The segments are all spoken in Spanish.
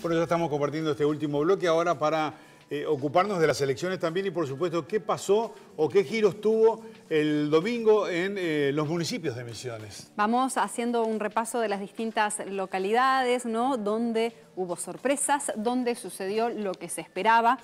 Por eso estamos compartiendo este último bloque ahora para eh, ocuparnos de las elecciones también y por supuesto qué pasó o qué giros tuvo el domingo en eh, los municipios de Misiones. Vamos haciendo un repaso de las distintas localidades, ¿no? Donde hubo sorpresas, donde sucedió lo que se esperaba.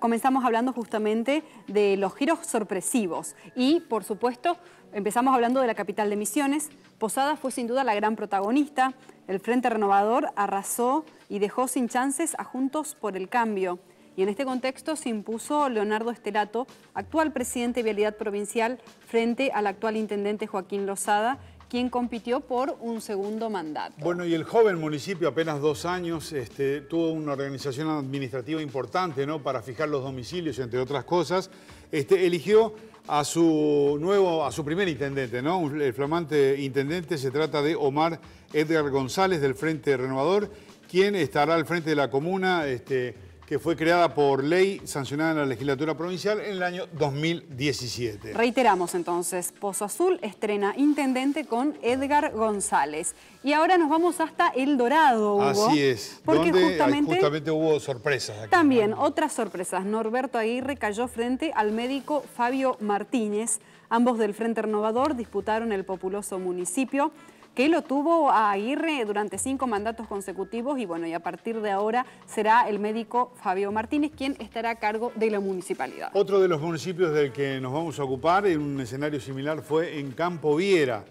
comenzamos hablando justamente de los giros sorpresivos y, por supuesto, empezamos hablando de la capital de Misiones. Posada fue sin duda la gran protagonista. El Frente Renovador arrasó y dejó sin chances a Juntos por el Cambio y en este contexto se impuso Leonardo Estelato, actual presidente de Vialidad Provincial, frente al actual intendente Joaquín Lozada, quien compitió por un segundo mandato. Bueno, y el joven municipio, apenas dos años, este, tuvo una organización administrativa importante ¿no? para fijar los domicilios, entre otras cosas. Este, eligió a su nuevo, a su primer intendente, ¿no? El flamante intendente se trata de Omar Edgar González del Frente Renovador, quien estará al frente de la comuna. Este, que fue creada por ley sancionada en la legislatura provincial en el año 2017. Reiteramos entonces, Pozo Azul estrena Intendente con Edgar González. Y ahora nos vamos hasta El Dorado, Hugo. Así es, porque justamente, hubo sorpresas. también, otras sorpresas. Norberto Aguirre cayó frente al médico Fabio Martínez. Ambos del Frente Renovador disputaron el populoso municipio que lo tuvo a Aguirre durante cinco mandatos consecutivos y bueno, y a partir de ahora será el médico Fabio Martínez quien estará a cargo de la municipalidad. Otro de los municipios del que nos vamos a ocupar en un escenario similar fue en Campo Viera.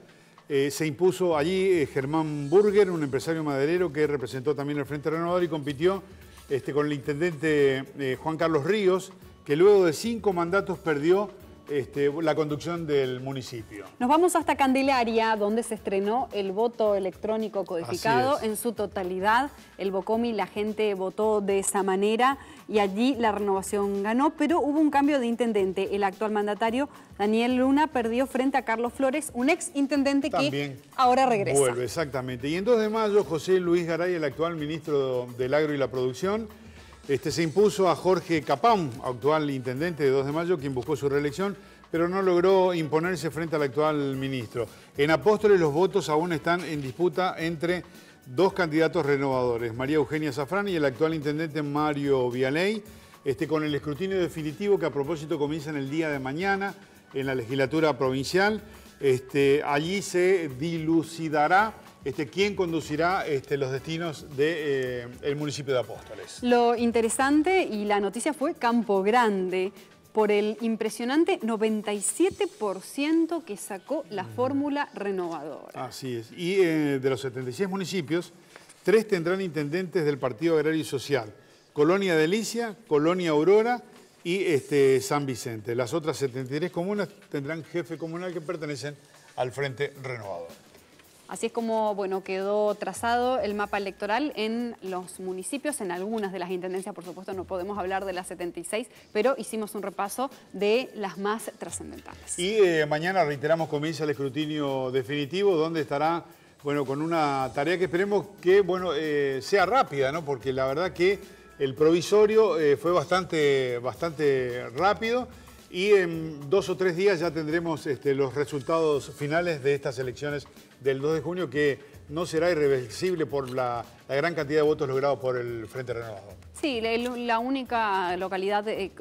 Eh, se impuso allí eh, Germán Burger, un empresario maderero que representó también el Frente Renovador y compitió este, con el intendente eh, Juan Carlos Ríos, que luego de cinco mandatos perdió este, la conducción del municipio. Nos vamos hasta Candelaria, donde se estrenó el voto electrónico codificado en su totalidad. El Bocomi, la gente votó de esa manera y allí la renovación ganó, pero hubo un cambio de intendente. El actual mandatario, Daniel Luna, perdió frente a Carlos Flores, un ex intendente que ahora regresa. Vuelve, exactamente. Y en 2 de mayo, José Luis Garay, el actual ministro del Agro y la Producción, este, se impuso a Jorge Capán, actual intendente de 2 de mayo, quien buscó su reelección, pero no logró imponerse frente al actual ministro. En Apóstoles los votos aún están en disputa entre dos candidatos renovadores, María Eugenia Zafrán y el actual intendente Mario Vialey, este, con el escrutinio definitivo que a propósito comienza en el día de mañana en la legislatura provincial. Este, allí se dilucidará este, quién conducirá este, los destinos del eh, municipio de Apóstoles. Lo interesante y la noticia fue Campo Grande, por el impresionante 97% que sacó la mm. fórmula renovadora. Así es. Y eh, de los 76 municipios, tres tendrán intendentes del Partido Agrario y Social. Colonia Delicia, Colonia Aurora y este, San Vicente. Las otras 73 comunas tendrán jefe comunal que pertenecen al Frente Renovador. Así es como bueno, quedó trazado el mapa electoral en los municipios, en algunas de las intendencias, por supuesto no podemos hablar de las 76, pero hicimos un repaso de las más trascendentales. Y eh, mañana, reiteramos, comienza el escrutinio definitivo, donde estará bueno, con una tarea que esperemos que eh, sea rápida, porque la verdad que el provisorio eh, fue bastante rápido. Y en dos o tres días ya tendremos este, los resultados finales de estas elecciones del 2 de junio que no será irreversible por la, gran cantidad de votos logrados por el Frente Renovado. Sí, la, única localidad eh,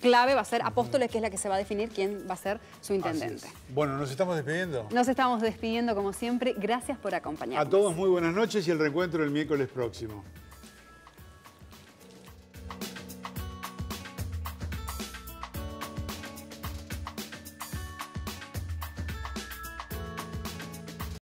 clave va a ser Apóstoles, que es la que se va a definir quién va a ser su intendente. Bueno, nos estamos despidiendo. Nos estamos despidiendo como siempre. Gracias por acompañarnos. A todos muy buenas noches y el reencuentro el miércoles próximo.